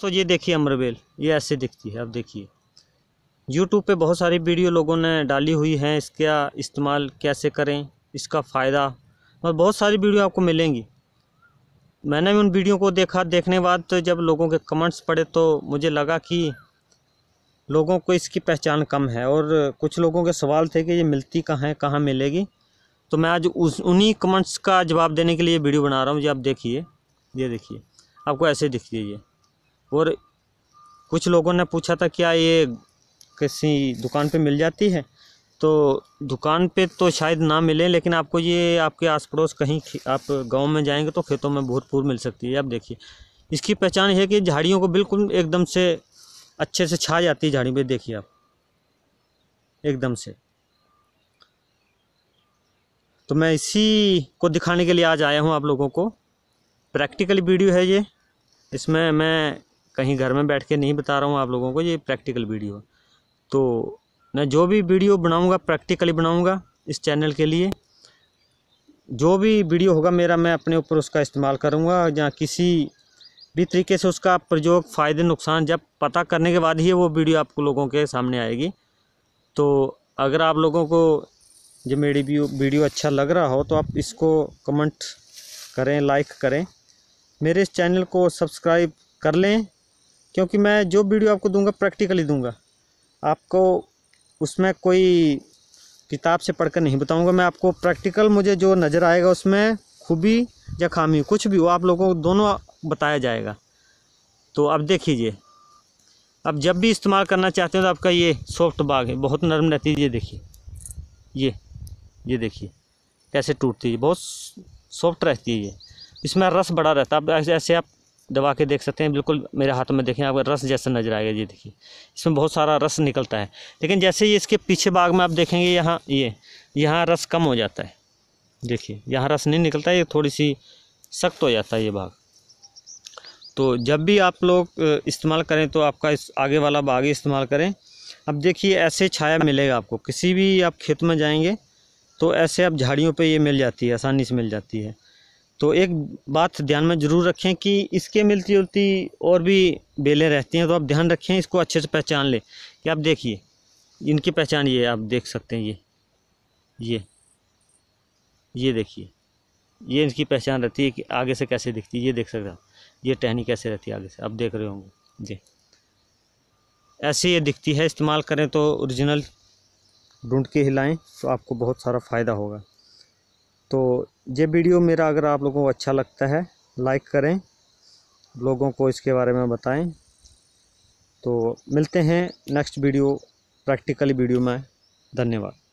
तो ये देखिए अमरबेल ये ऐसे दिखती है अब देखिए यूट्यूब पे बहुत सारी वीडियो लोगों ने डाली हुई हैं इसका इस्तेमाल कैसे करें इसका फ़ायदा और बहुत सारी वीडियो आपको मिलेंगी मैंने भी उन वीडियो को देखा देखने बाद तो जब लोगों के कमेंट्स पड़े तो मुझे लगा कि लोगों को इसकी पहचान कम है और कुछ लोगों के सवाल थे कि ये मिलती कहाँ है कहाँ मिलेगी तो मैं आज उस उन्हीं कमेंट्स का जवाब देने के लिए वीडियो बना रहा हूँ जी आप देखिए ये देखिए आपको ऐसे दिखती है ये और कुछ लोगों ने पूछा था क्या ये किसी दुकान पे मिल जाती है तो दुकान पे तो शायद ना मिले लेकिन आपको ये आपके आस पड़ोस कहीं आप गांव में जाएंगे तो खेतों में भरपूर मिल सकती है आप देखिए इसकी पहचान है कि झाड़ियों को बिल्कुल एकदम से अच्छे से छा जाती है झाड़ी पर देखिए आप एकदम से तो मैं इसी को दिखाने के लिए आज आया हूँ आप लोगों को प्रैक्टिकल वीडियो है ये इसमें मैं कहीं घर में बैठ के नहीं बता रहा हूँ आप लोगों को ये प्रैक्टिकल वीडियो तो मैं जो भी वीडियो बनाऊँगा प्रैक्टिकली बनाऊँगा इस चैनल के लिए जो भी वीडियो होगा मेरा मैं अपने ऊपर उसका इस्तेमाल करूँगा या किसी भी तरीके से उसका प्रयोग फ़ायदे नुकसान जब पता करने के बाद ही वो वीडियो आप लोगों के सामने आएगी तो अगर आप लोगों को जो मेरी भी वीडियो अच्छा लग रहा हो तो आप इसको कमेंट करें लाइक करें मेरे इस चैनल को सब्सक्राइब कर लें क्योंकि मैं जो वीडियो आपको दूंगा प्रैक्टिकली दूंगा आपको उसमें कोई किताब से पढ़कर नहीं बताऊंगा मैं आपको प्रैक्टिकल मुझे जो नज़र आएगा उसमें खूबी या खामी कुछ भी हो आप लोगों को दोनों बताया जाएगा तो अब देख लीजिए अब जब भी इस्तेमाल करना चाहते हो तो आपका ये सॉफ्ट बाग है बहुत नरम रहती है ये देखिए ये ये देखिए कैसे टूटती है बहुत सॉफ्ट रहती है ये इसमें रस बड़ा रहता है ऐसे ऐसे आप दबा के देख सकते हैं बिल्कुल मेरे हाथ में देखें आपका रस जैसा नज़र आएगा ये देखिए इसमें बहुत सारा रस निकलता है लेकिन जैसे ये इसके पीछे बाग में आप देखेंगे यहाँ ये यहाँ रस कम हो जाता है देखिए यहाँ रस नहीं निकलता ये थोड़ी सी सख्त हो जाता है ये बाग तो जब भी आप लोग इस्तेमाल करें तो आपका इस आगे वाला बाग ही इस्तेमाल करें अब देखिए ऐसे छाया मिलेगा आपको किसी भी आप खेत में जाएंगे तो ऐसे आप झाड़ियों पे ये मिल जाती है आसानी से मिल जाती है तो एक बात ध्यान में ज़रूर रखें कि इसके मिलती जुलती और भी बेलें रहती हैं तो आप ध्यान रखें इसको अच्छे से पहचान लें कि आप देखिए इनकी पहचान ये आप देख सकते हैं ये ये ये देखिए ये इनकी पहचान रहती है कि आगे से कैसे दिखती है ये देख सकते हैं ये टहनी कैसे रहती है आगे से आप देख रहे होंगे जी ऐसे ये दिखती है इस्तेमाल करें तो ओरिजिनल ढूंढ के हिलाएं तो आपको बहुत सारा फ़ायदा होगा तो ये वीडियो मेरा अगर आप लोगों को अच्छा लगता है लाइक करें लोगों को इसके बारे में बताएं तो मिलते हैं नेक्स्ट वीडियो प्रैक्टिकली वीडियो में धन्यवाद